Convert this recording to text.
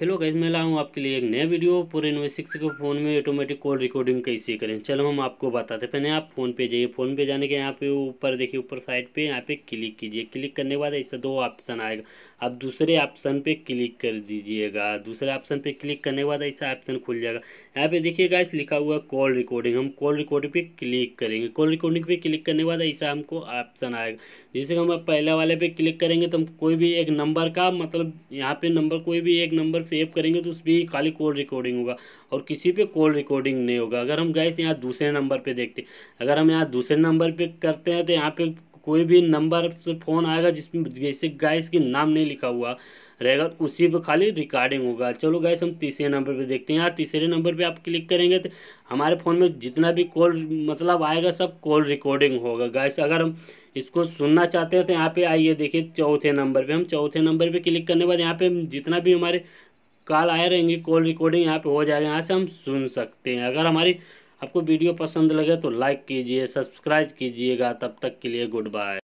hello guys मैं लाऊँ आपके लिए एक नया वीडियो पूरे इनवे सिक्स के फ़ोन में ऑटोमेटिक कॉल रिकॉर्डिंग कैसे करें चलो हम आपको बताते हैं पहले आप फ़ोन पे जाइए फ़ोन पे जाने के यहाँ पे ऊपर देखिए ऊपर साइड पे यहाँ पे क्लिक कीजिए क्लिक करने के बाद ऐसा दो ऑप्शन आएगा आप दूसरे ऑप्शन पे क्लिक कर दीजिएगा दूसरे ऑप्शन पर क्लिक करने के बाद ऐसा ऑप्शन खुल जाएगा यहाँ पे देखिए गैस लिखा हुआ कॉल रिकॉर्डिंग हम कॉल रिकॉर्डिंग पर क्लिक करेंगे कॉल रिकॉर्डिंग पर क्लिक करने के बाद ऐसा हमको ऑप्शन आएगा जैसे हम पहले वाले पर क्लिक करेंगे तो हम कोई भी एक नंबर का मतलब यहाँ पर नंबर कोई भी एक नंबर सेव करेंगे तो उसमें खाली कॉल रिकॉर्डिंग होगा और किसी पे कॉल रिकॉर्डिंग नहीं होगा अगर हम गैस यहाँ दूसरे नंबर पे देखते अगर हम यहाँ दूसरे नंबर पे करते हैं तो यहाँ पे कोई भी नंबर से फ़ोन आएगा जिसमें जैसे गैस की नाम नहीं लिखा हुआ रहेगा उसी पे खाली रिकॉर्डिंग होगा चलो गैस हम तीसरे नंबर पे देखते हैं यहाँ तीसरे नंबर पे आप क्लिक करेंगे तो हमारे फ़ोन में जितना भी कॉल मतलब आएगा सब कॉल रिकॉर्डिंग होगा गैस अगर हम इसको सुनना चाहते हैं तो यहाँ पे आइए देखिए चौथे नंबर पे हम चौथे नंबर पे क्लिक करने के बाद यहाँ पे जितना भी हमारे कॉल आए रहेंगे कॉल रिकॉर्डिंग यहाँ पे हो जाएगा यहाँ से हम सुन सकते हैं अगर हमारी आपको वीडियो पसंद लगे तो लाइक कीजिए सब्सक्राइब कीजिएगा तब तक के लिए गुड बाय